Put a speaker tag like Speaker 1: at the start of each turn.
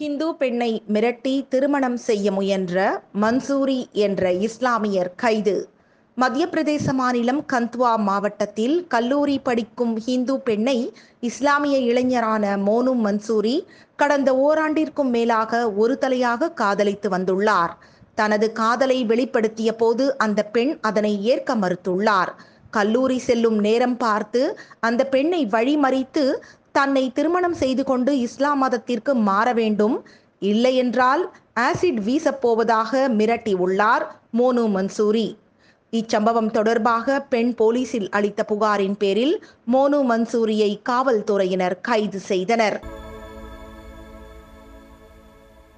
Speaker 1: ஹிந்து பெண்ணை மிரட்டி திருமணம் செய்ய முயன்ற மன்சூரி என்ற இஸ்லாமியர் கைது மத்திய பிரதேச மாநிலம் கந்த்வா மாவட்டத்தில் கல்லூரி படிக்கும் ஹிந்து பெண்ணை இஸ்லாமிய இளைஞரான மோனு மன்சூரி கடந்த ஓராண்டிற்கும் மேலாக ஒரு தலையாக காதலித்து வந்துள்ளார் தனது காதலை வெளிப்படுத்திய போது அந்த பெண் அதனை ஏற்க மறுத்துள்ளார் கல்லூரி செல்லும் நேரம் பார்த்து அந்த பெண்ணை வழிமறித்து தன்னை திருமணம் செய்து கொண்டு இஸ்லாம் மதத்திற்கு மாற வேண்டும் இல்லையென்றால் ஆசிட் வீசப்போவதாக மிரட்டி உள்ளார் மோனு மன்சூரி இச்சம்பவம் தொடர்பாக பெண் போலீசில் அளித்த புகாரின் பேரில் மோனு மன்சூரியை காவல்துறையினர் கைது செய்தனர்